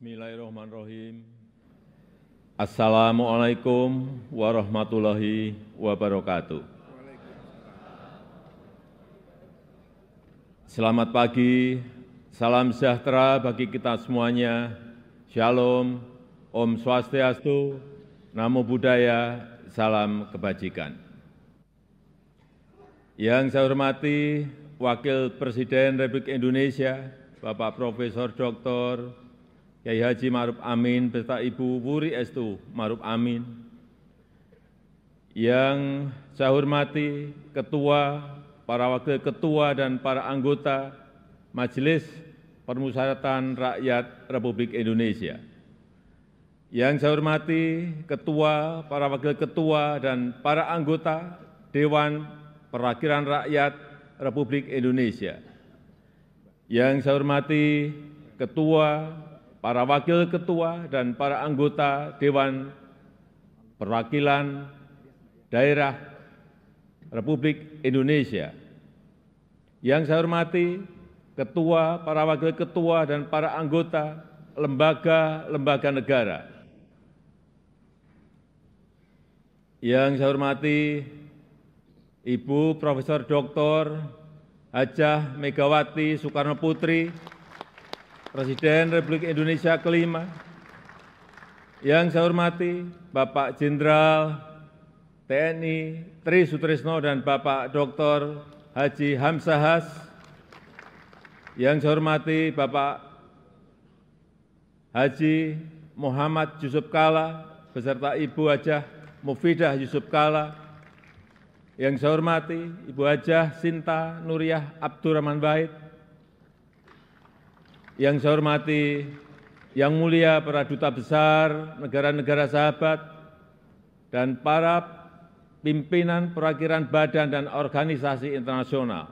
bismillahirrahmanirrahim assalamu'alaikum warahmatullahi wabarakatuh selamat pagi salam sejahtera bagi kita semuanya shalom om swastiastu namo buddhaya salam kebajikan yang saya hormati Wakil Presiden Republik Indonesia, Bapak Profesor Dr. Kiai Haji Maruf Amin beserta Ibu Wuri Estu Maruf Amin, yang saya hormati Ketua, para Wakil Ketua dan para anggota Majelis Permusyawaratan Rakyat Republik Indonesia. Yang saya hormati Ketua, para Wakil Ketua dan para anggota Dewan Perwakilan Rakyat Republik Indonesia. Yang saya hormati Ketua, para wakil ketua dan para anggota Dewan Perwakilan Daerah Republik Indonesia. Yang saya hormati, ketua, para wakil ketua, dan para anggota lembaga-lembaga negara. Yang saya hormati, Ibu Profesor Dr. Hajah Megawati Soekarno Putri, Presiden Republik Indonesia kelima, yang saya hormati Bapak Jenderal TNI Tri Sutrisno dan Bapak Dr. Haji Hamsahas, yang saya hormati Bapak Haji Muhammad Yusuf Kala beserta Ibu Hajah Mufidah Yusuf Kala, yang saya hormati Ibu Hajah Sinta Nuriyah Abdurrahman Wahid, yang saya hormati, yang mulia para duta besar negara-negara sahabat, dan para pimpinan perwakilan badan dan organisasi internasional.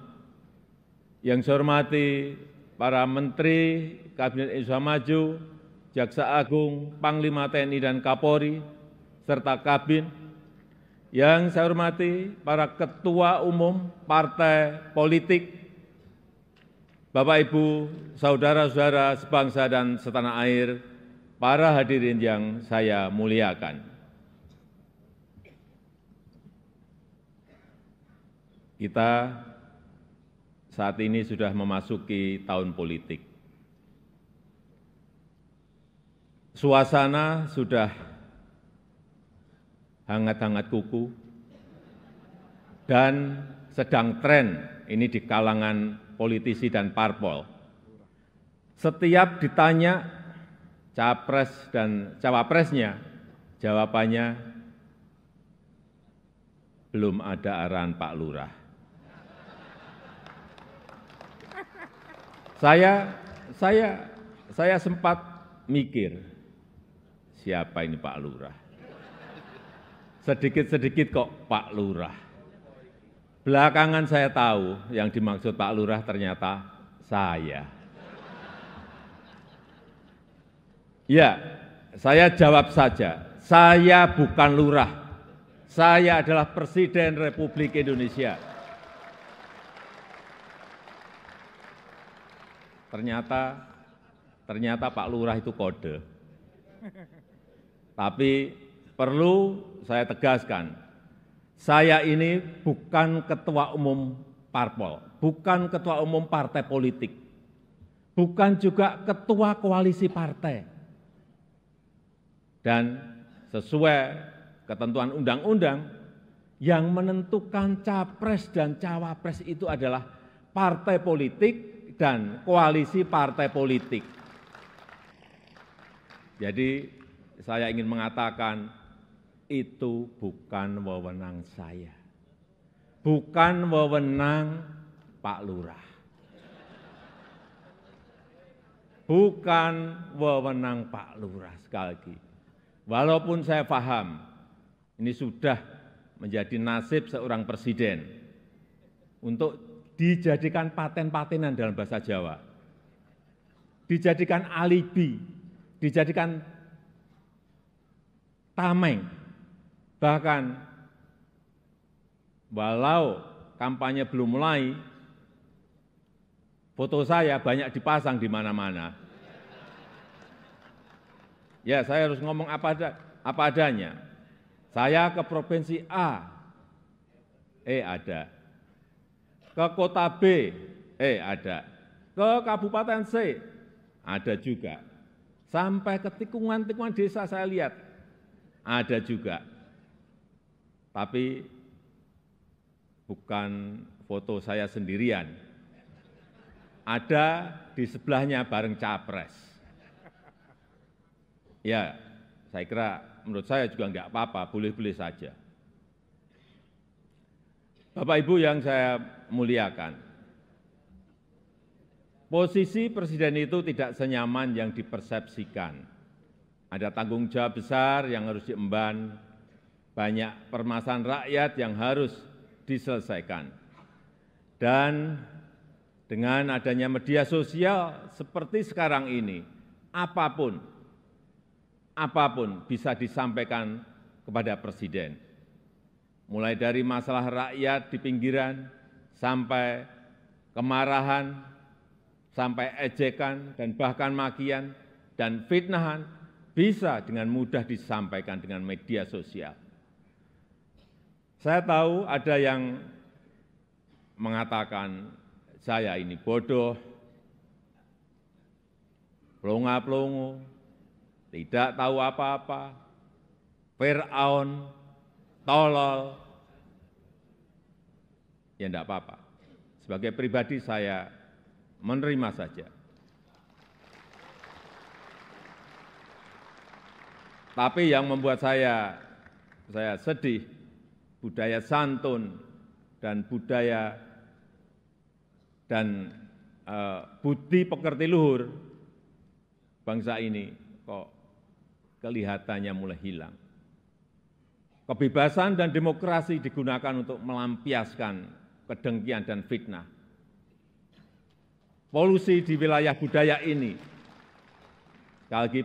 Yang saya hormati, para menteri Kabinet Indonesia Maju, Jaksa Agung, Panglima TNI dan Kapolri, serta Kabin. Yang saya hormati, para ketua umum partai politik, Bapak, Ibu, Saudara-saudara sebangsa dan setanah air, para hadirin yang saya muliakan. Kita saat ini sudah memasuki tahun politik. Suasana sudah hangat-hangat kuku dan sedang tren ini di kalangan politisi dan parpol. Setiap ditanya capres dan cawapresnya, jawabannya belum ada arahan Pak Lurah. Saya saya saya sempat mikir siapa ini Pak Lurah. Sedikit-sedikit kok Pak Lurah. Belakangan saya tahu yang dimaksud Pak Lurah ternyata saya. Ya, saya jawab saja. Saya bukan lurah. Saya adalah Presiden Republik Indonesia. Ternyata ternyata Pak Lurah itu kode. Tapi perlu saya tegaskan, saya ini bukan ketua umum parpol, bukan ketua umum partai politik, bukan juga ketua koalisi partai. Dan sesuai ketentuan undang-undang, yang menentukan capres dan cawapres itu adalah partai politik dan koalisi partai politik. Jadi saya ingin mengatakan itu bukan wewenang saya. Bukan wewenang Pak Lurah. Bukan wewenang Pak Lurah sekali lagi. Walaupun saya paham ini sudah menjadi nasib seorang presiden untuk dijadikan paten-patenan dalam bahasa Jawa. Dijadikan alibi, dijadikan tameng bahkan walau kampanye belum mulai, foto saya banyak dipasang di mana-mana. Ya, saya harus ngomong apa, ada, apa adanya. Saya ke provinsi A, eh ada. Ke kota B, eh ada. Ke kabupaten C, ada juga. Sampai ke tikungan-tikungan desa saya lihat, ada juga tapi bukan foto saya sendirian. Ada di sebelahnya bareng capres. Ya, saya kira menurut saya juga enggak apa-apa, boleh-boleh saja. Bapak Ibu yang saya muliakan, posisi presiden itu tidak senyaman yang dipersepsikan. Ada tanggung jawab besar yang harus diemban banyak permasalahan rakyat yang harus diselesaikan. Dan dengan adanya media sosial seperti sekarang ini, apapun, apapun bisa disampaikan kepada Presiden. Mulai dari masalah rakyat di pinggiran, sampai kemarahan, sampai ejekan, dan bahkan makian, dan fitnahan, bisa dengan mudah disampaikan dengan media sosial. Saya tahu ada yang mengatakan saya ini bodoh, pelongo-pelongo, tidak tahu apa-apa, Fir'aun, tolol, ya enggak apa-apa. Sebagai pribadi saya menerima saja. Tapi yang membuat saya saya sedih budaya santun dan budaya dan eh, budi pekerti luhur bangsa ini kok kelihatannya mulai hilang. Kebebasan dan demokrasi digunakan untuk melampiaskan kedengkian dan fitnah. Polusi di wilayah budaya ini, sekali lagi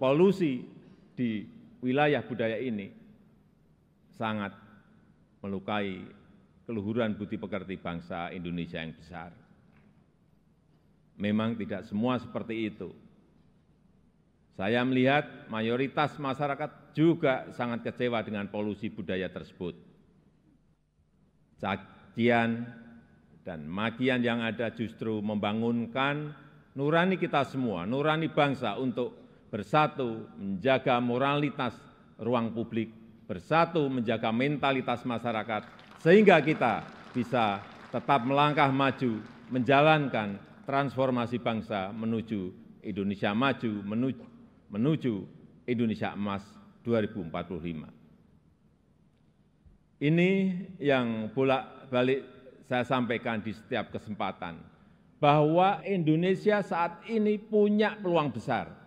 polusi di wilayah budaya ini sangat melukai keluhuran budi pekerti bangsa Indonesia yang besar. Memang tidak semua seperti itu. Saya melihat mayoritas masyarakat juga sangat kecewa dengan polusi budaya tersebut. Cacian dan makian yang ada justru membangunkan nurani kita semua, nurani bangsa untuk bersatu menjaga moralitas ruang publik bersatu menjaga mentalitas masyarakat sehingga kita bisa tetap melangkah maju menjalankan transformasi bangsa menuju Indonesia maju, menuju, menuju Indonesia emas 2045. Ini yang bolak-balik saya sampaikan di setiap kesempatan, bahwa Indonesia saat ini punya peluang besar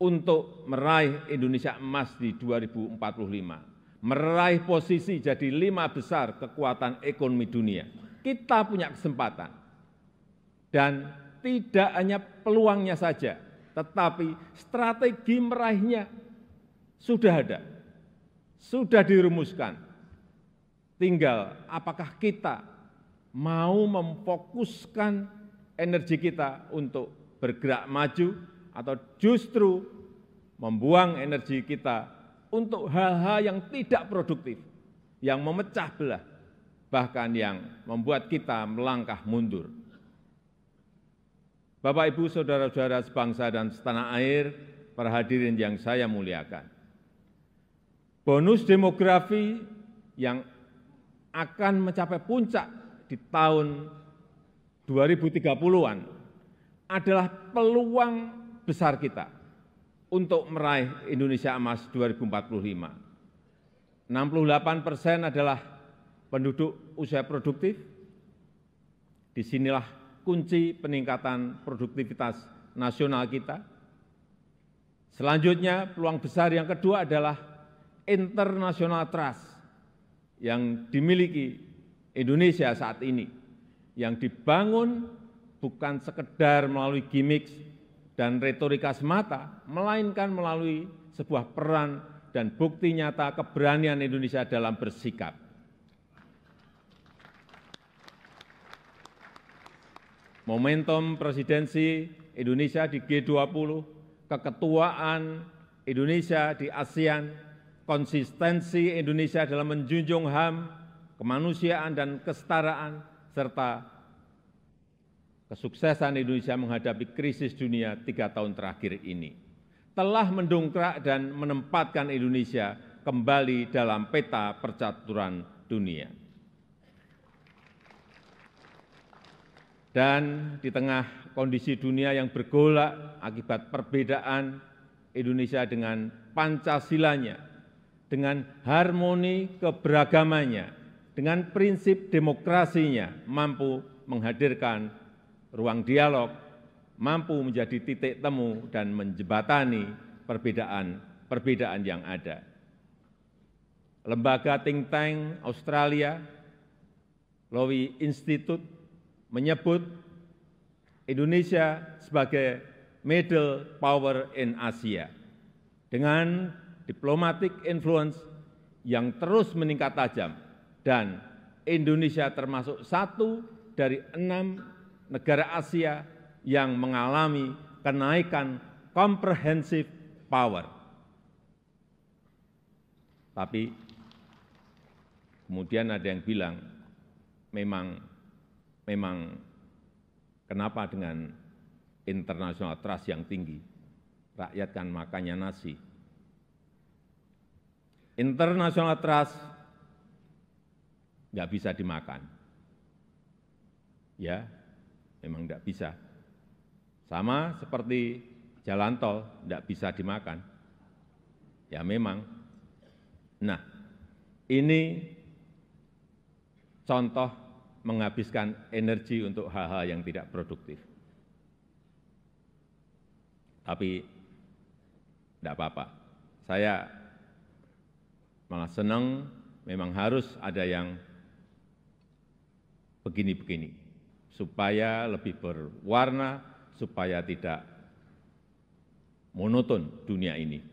untuk meraih Indonesia emas di 2045, meraih posisi jadi lima besar kekuatan ekonomi dunia. Kita punya kesempatan. Dan tidak hanya peluangnya saja, tetapi strategi meraihnya sudah ada, sudah dirumuskan. Tinggal apakah kita mau memfokuskan energi kita untuk bergerak maju atau justru membuang energi kita untuk hal-hal yang tidak produktif, yang memecah belah, bahkan yang membuat kita melangkah mundur. Bapak, Ibu, Saudara-saudara sebangsa dan setanah air, para hadirin yang saya muliakan. Bonus demografi yang akan mencapai puncak di tahun 2030-an adalah peluang besar kita untuk meraih Indonesia Emas 2045. 68 persen adalah penduduk usia produktif. Disinilah kunci peningkatan produktivitas nasional kita. Selanjutnya, peluang besar yang kedua adalah internasional trust yang dimiliki Indonesia saat ini, yang dibangun bukan sekedar melalui gimmicks dan retorika semata, melainkan melalui sebuah peran dan bukti nyata keberanian Indonesia dalam bersikap. Momentum presidensi Indonesia di G20, keketuaan Indonesia di ASEAN, konsistensi Indonesia dalam menjunjung HAM, kemanusiaan dan kesetaraan, serta kesuksesan indonesia menghadapi krisis dunia tiga tahun terakhir ini telah mendongkrak dan menempatkan Indonesia kembali dalam peta percaturan dunia. Dan di tengah kondisi dunia yang bergolak akibat perbedaan Indonesia dengan Pancasilanya, dengan harmoni keberagamannya, dengan prinsip demokrasinya mampu menghadirkan ruang dialog mampu menjadi titik temu dan menjembatani perbedaan-perbedaan yang ada. Lembaga think tank Australia, Lowy Institute, menyebut Indonesia sebagai middle power in Asia dengan diplomatic influence yang terus meningkat tajam dan Indonesia termasuk satu dari enam negara asia yang mengalami kenaikan komprehensif power. Tapi kemudian ada yang bilang, memang memang kenapa dengan internasional trust yang tinggi, rakyat kan makannya nasi. internasional trust nggak bisa dimakan. Ya, memang tidak bisa. Sama seperti jalan tol, tidak bisa dimakan. Ya memang. Nah, ini contoh menghabiskan energi untuk hal-hal yang tidak produktif. Tapi tidak apa-apa. Saya malah senang memang harus ada yang begini-begini supaya lebih berwarna, supaya tidak monoton dunia ini.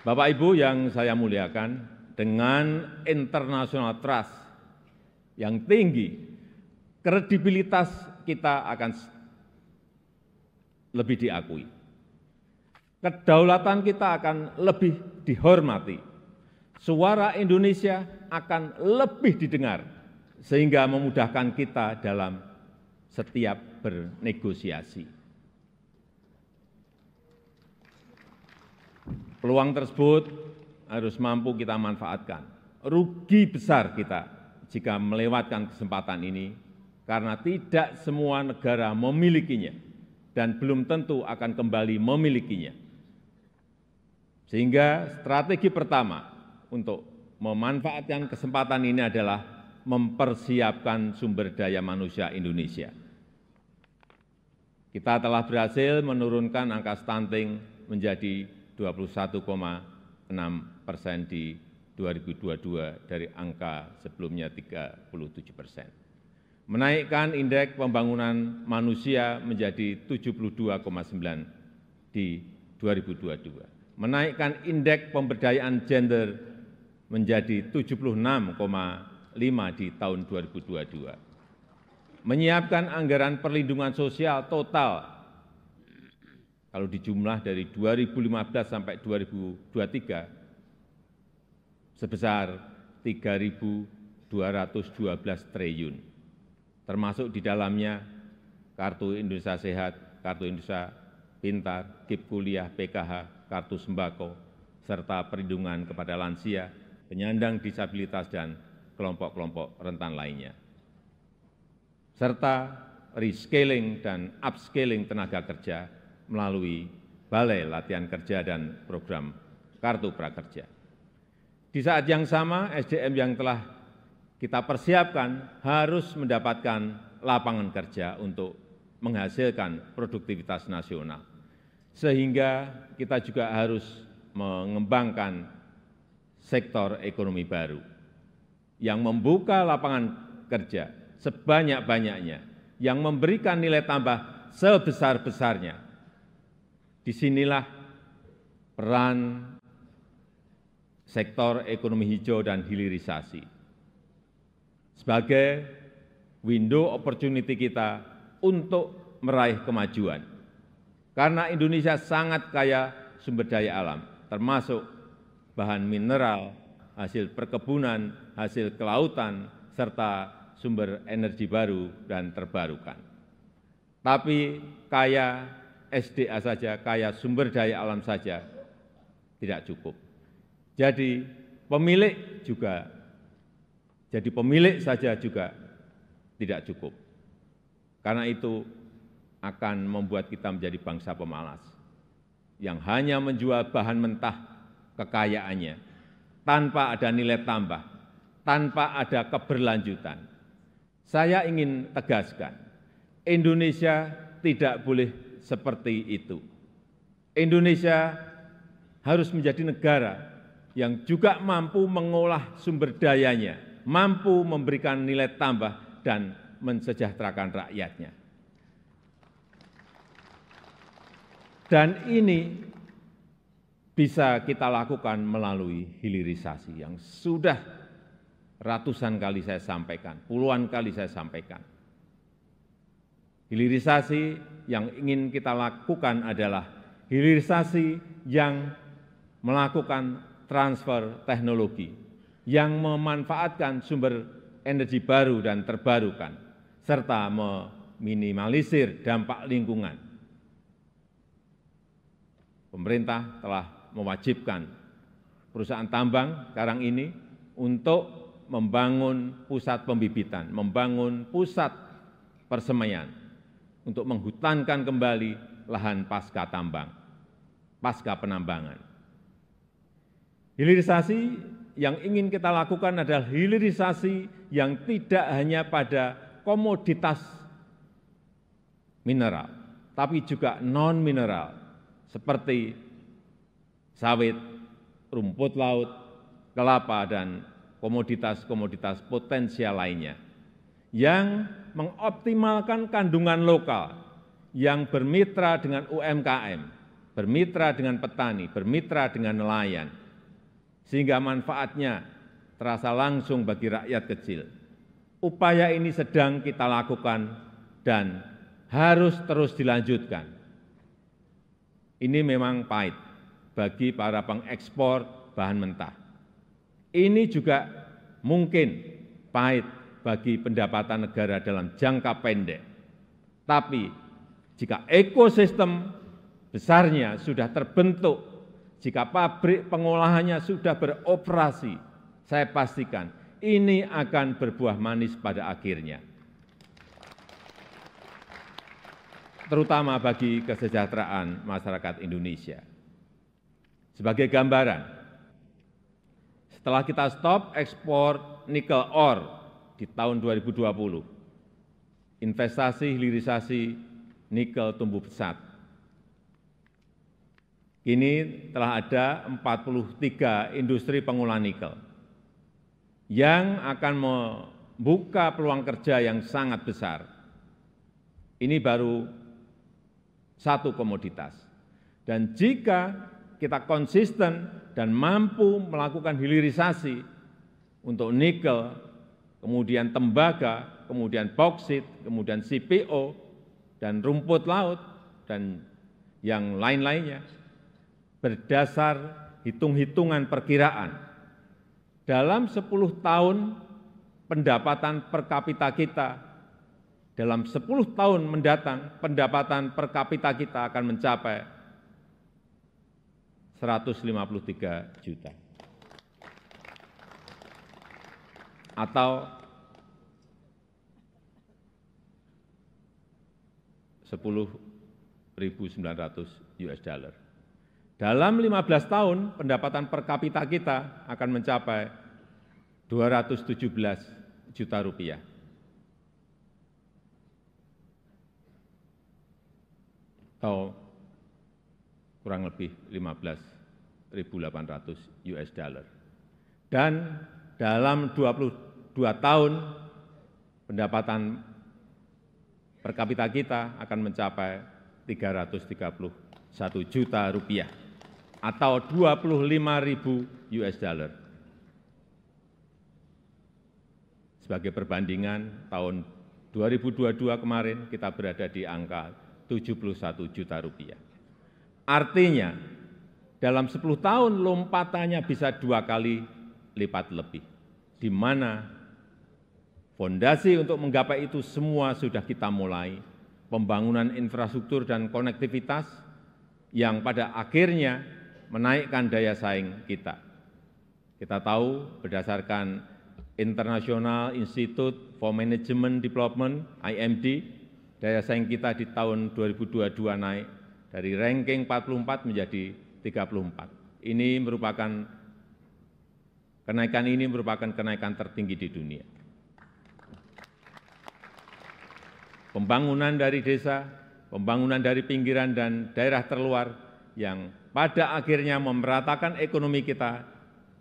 Bapak Ibu yang saya muliakan, dengan internasional trust yang tinggi, kredibilitas kita akan lebih diakui. Kedaulatan kita akan lebih dihormati suara Indonesia akan lebih didengar sehingga memudahkan kita dalam setiap bernegosiasi. Peluang tersebut harus mampu kita manfaatkan. Rugi besar kita jika melewatkan kesempatan ini karena tidak semua negara memilikinya dan belum tentu akan kembali memilikinya. Sehingga strategi pertama untuk memanfaatkan kesempatan ini adalah mempersiapkan sumber daya manusia Indonesia. Kita telah berhasil menurunkan angka stunting menjadi 21,6 persen di 2022 dari angka sebelumnya 37 persen. Menaikkan indeks pembangunan manusia menjadi 72,9 di 2022. Menaikkan indeks pemberdayaan gender menjadi 76,5 di tahun 2022. Menyiapkan anggaran perlindungan sosial total kalau dijumlah dari 2015 sampai 2023 sebesar 3.212 triliun. Termasuk di dalamnya kartu Indonesia Sehat, kartu Indonesia Pintar, KIP Kuliah, PKH, kartu sembako, serta perlindungan kepada lansia, penyandang disabilitas, dan kelompok-kelompok rentan lainnya. Serta rescaling dan upscaling tenaga kerja melalui Balai Latihan Kerja dan program Kartu Prakerja. Di saat yang sama, SDM yang telah kita persiapkan harus mendapatkan lapangan kerja untuk menghasilkan produktivitas nasional. Sehingga kita juga harus mengembangkan sektor ekonomi baru yang membuka lapangan kerja sebanyak-banyaknya, yang memberikan nilai tambah sebesar-besarnya. Disinilah peran sektor ekonomi hijau dan hilirisasi. Sebagai window opportunity kita untuk meraih kemajuan. Karena Indonesia sangat kaya sumber daya alam, termasuk bahan mineral, hasil perkebunan, hasil kelautan, serta sumber energi baru dan terbarukan. Tapi kaya SDA saja, kaya sumber daya alam saja tidak cukup. Jadi pemilik juga, jadi pemilik saja juga tidak cukup. Karena itu akan membuat kita menjadi bangsa pemalas yang hanya menjual bahan mentah kekayaannya, tanpa ada nilai tambah, tanpa ada keberlanjutan. Saya ingin tegaskan, Indonesia tidak boleh seperti itu. Indonesia harus menjadi negara yang juga mampu mengolah sumber dayanya, mampu memberikan nilai tambah dan mensejahterakan rakyatnya. Dan ini bisa kita lakukan melalui hilirisasi yang sudah ratusan kali saya sampaikan, puluhan kali saya sampaikan. Hilirisasi yang ingin kita lakukan adalah hilirisasi yang melakukan transfer teknologi, yang memanfaatkan sumber energi baru dan terbarukan, serta meminimalisir dampak lingkungan. Pemerintah telah mewajibkan perusahaan tambang sekarang ini untuk membangun pusat pembibitan, membangun pusat persemaian untuk menghutankan kembali lahan pasca tambang, pasca penambangan. Hilirisasi yang ingin kita lakukan adalah hilirisasi yang tidak hanya pada komoditas mineral, tapi juga non-mineral seperti sawit, rumput laut, kelapa, dan komoditas-komoditas potensial lainnya yang mengoptimalkan kandungan lokal, yang bermitra dengan UMKM, bermitra dengan petani, bermitra dengan nelayan, sehingga manfaatnya terasa langsung bagi rakyat kecil. Upaya ini sedang kita lakukan dan harus terus dilanjutkan. Ini memang pahit, bagi para pengekspor bahan mentah. Ini juga mungkin pahit bagi pendapatan negara dalam jangka pendek. Tapi jika ekosistem besarnya sudah terbentuk, jika pabrik pengolahannya sudah beroperasi, saya pastikan ini akan berbuah manis pada akhirnya. Terutama bagi kesejahteraan masyarakat Indonesia. Sebagai gambaran, setelah kita stop ekspor nikel ore di tahun 2020, investasi hilirisasi nikel tumbuh pesat. Kini telah ada 43 industri pengolah nikel yang akan membuka peluang kerja yang sangat besar. Ini baru satu komoditas. Dan jika kita konsisten dan mampu melakukan hilirisasi untuk nikel, kemudian tembaga, kemudian bauksit, kemudian CPO, dan rumput laut, dan yang lain-lainnya, berdasar hitung-hitungan perkiraan. Dalam 10 tahun pendapatan per kapita kita, dalam 10 tahun mendatang pendapatan per kapita kita akan mencapai 153 juta atau 10.900 US dollar. Dalam 15 tahun pendapatan per kapita kita akan mencapai 217 juta rupiah. Atau kurang lebih 15.800 US dollar. Dan dalam 22 tahun pendapatan per kapita kita akan mencapai 331 juta rupiah atau 25.000 US dollar. Sebagai perbandingan, tahun 2022 kemarin kita berada di angka 71 juta rupiah. Artinya, dalam 10 tahun lompatannya bisa dua kali lipat lebih. Di mana fondasi untuk menggapai itu semua sudah kita mulai. Pembangunan infrastruktur dan konektivitas yang pada akhirnya menaikkan daya saing kita. Kita tahu berdasarkan International Institute for Management Development, IMD, daya saing kita di tahun 2022 naik dari ranking 44 menjadi 34. Ini merupakan kenaikan ini merupakan kenaikan tertinggi di dunia. Pembangunan dari desa, pembangunan dari pinggiran dan daerah terluar yang pada akhirnya memeratakan ekonomi kita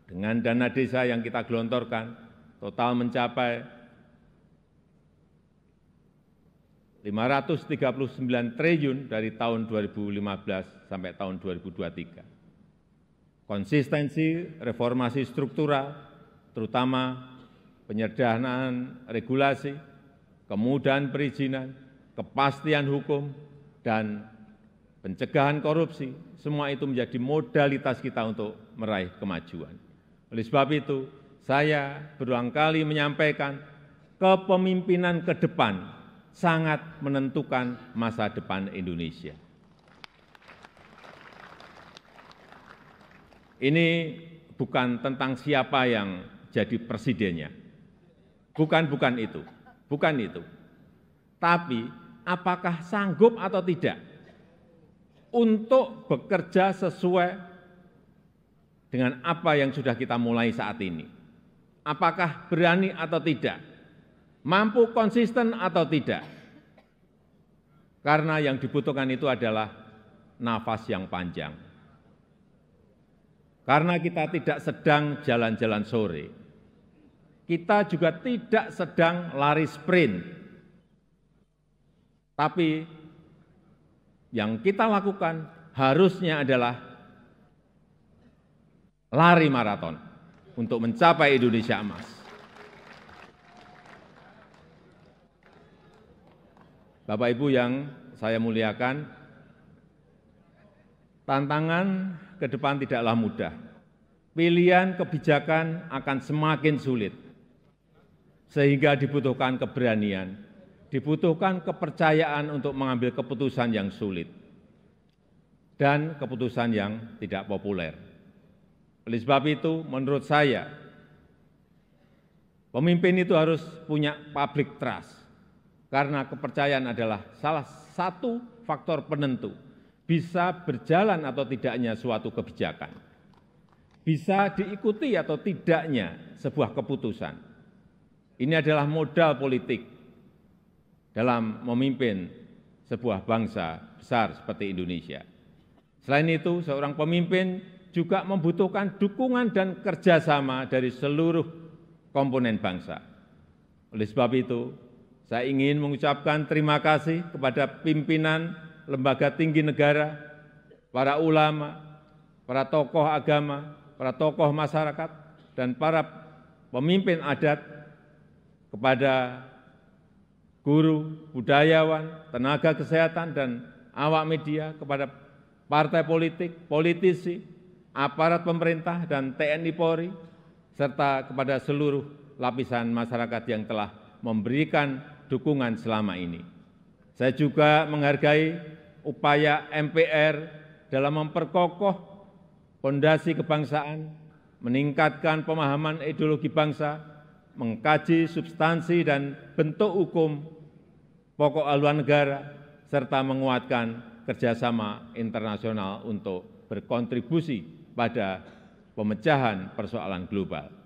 dengan dana desa yang kita gelontorkan total mencapai 539 triliun dari tahun 2015 sampai tahun 2023 Konsistensi reformasi struktural, terutama penyederhanaan regulasi, kemudahan perizinan, kepastian hukum, dan pencegahan korupsi, semua itu menjadi modalitas kita untuk meraih kemajuan. Oleh sebab itu, saya berulang kali menyampaikan kepemimpinan ke depan sangat menentukan masa depan Indonesia. Ini bukan tentang siapa yang jadi presidennya. Bukan, bukan itu. Bukan itu. Tapi apakah sanggup atau tidak untuk bekerja sesuai dengan apa yang sudah kita mulai saat ini. Apakah berani atau tidak mampu konsisten atau tidak. Karena yang dibutuhkan itu adalah nafas yang panjang. Karena kita tidak sedang jalan-jalan sore. Kita juga tidak sedang lari sprint. Tapi yang kita lakukan harusnya adalah lari maraton untuk mencapai Indonesia emas. Bapak Ibu yang saya muliakan, tantangan ke depan tidaklah mudah. Pilihan kebijakan akan semakin sulit, sehingga dibutuhkan keberanian, dibutuhkan kepercayaan untuk mengambil keputusan yang sulit, dan keputusan yang tidak populer. Oleh sebab itu, menurut saya, pemimpin itu harus punya public trust, karena kepercayaan adalah salah satu faktor penentu bisa berjalan atau tidaknya suatu kebijakan, bisa diikuti atau tidaknya sebuah keputusan. Ini adalah modal politik dalam memimpin sebuah bangsa besar seperti Indonesia. Selain itu, seorang pemimpin juga membutuhkan dukungan dan kerjasama dari seluruh komponen bangsa. Oleh sebab itu, saya ingin mengucapkan terima kasih kepada pimpinan lembaga tinggi negara, para ulama, para tokoh agama, para tokoh masyarakat, dan para pemimpin adat, kepada guru, budayawan, tenaga kesehatan, dan awak media, kepada partai politik, politisi, aparat pemerintah, dan TNI Polri, serta kepada seluruh lapisan masyarakat yang telah memberikan dukungan selama ini. Saya juga menghargai upaya MPR dalam memperkokoh fondasi kebangsaan, meningkatkan pemahaman ideologi bangsa, mengkaji substansi dan bentuk hukum pokok haluan negara, serta menguatkan kerjasama internasional untuk berkontribusi pada pemecahan persoalan global.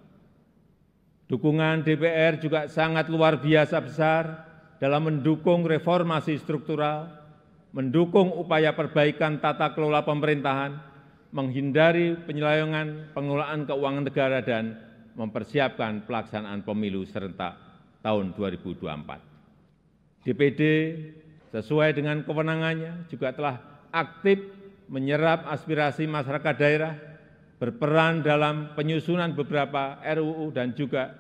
Dukungan DPR juga sangat luar biasa besar dalam mendukung reformasi struktural, mendukung upaya perbaikan tata kelola pemerintahan, menghindari penyelewengan pengelolaan keuangan negara dan mempersiapkan pelaksanaan pemilu serentak tahun 2024. DPD sesuai dengan kewenangannya juga telah aktif menyerap aspirasi masyarakat daerah berperan dalam penyusunan beberapa ruu dan juga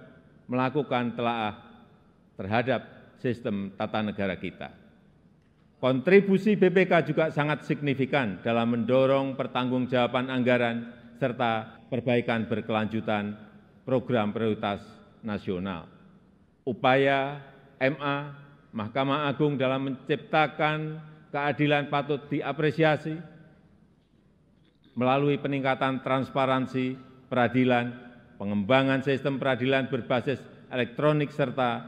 melakukan telaah terhadap sistem tata negara kita. Kontribusi BPK juga sangat signifikan dalam mendorong pertanggungjawaban anggaran serta perbaikan berkelanjutan program prioritas nasional. Upaya MA Mahkamah Agung dalam menciptakan keadilan patut diapresiasi melalui peningkatan transparansi peradilan, pengembangan sistem peradilan berbasis elektronik serta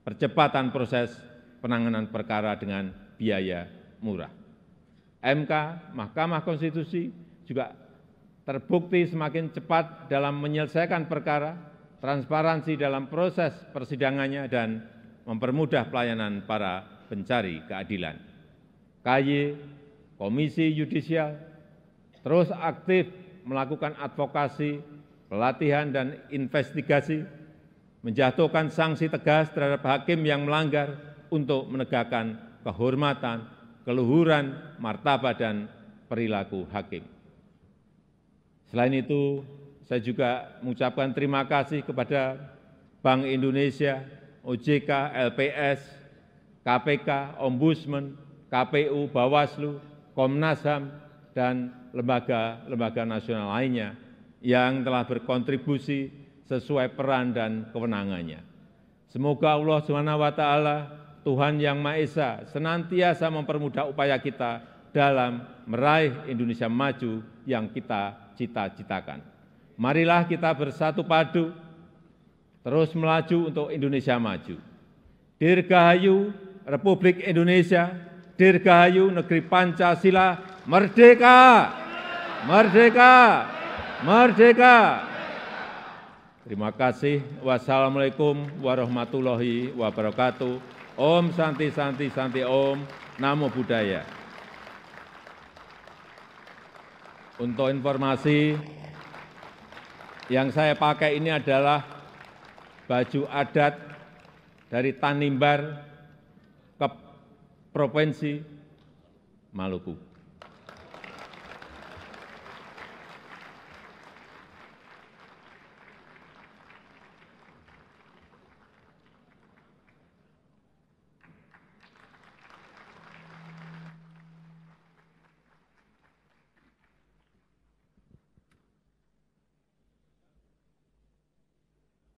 percepatan proses penanganan perkara dengan biaya murah. MK, Mahkamah Konstitusi juga terbukti semakin cepat dalam menyelesaikan perkara, transparansi dalam proses persidangannya, dan mempermudah pelayanan para pencari keadilan. KY, Komisi Yudisial, terus aktif melakukan advokasi, pelatihan, dan investigasi, menjatuhkan sanksi tegas terhadap hakim yang melanggar untuk menegakkan kehormatan, keluhuran, martabat, dan perilaku hakim. Selain itu, saya juga mengucapkan terima kasih kepada Bank Indonesia, OJK, LPS, KPK, Ombudsman, KPU, Bawaslu, Komnas HAM, dan lembaga-lembaga nasional lainnya yang telah berkontribusi sesuai peran dan kewenangannya. Semoga Allah SWT, Tuhan Yang Maha Esa, senantiasa mempermudah upaya kita dalam meraih Indonesia maju yang kita cita-citakan. Marilah kita bersatu padu, terus melaju untuk Indonesia maju. Dirgahayu Republik Indonesia, Dirgahayu Negeri Pancasila, Merdeka! Merdeka! Merdeka! Terima kasih. Wassalamualaikum warahmatullahi wabarakatuh. Om Santi Santi Santi Om Namo Buddhaya. Untuk informasi, yang saya pakai ini adalah baju adat dari Tanimbar ke Provinsi Maluku.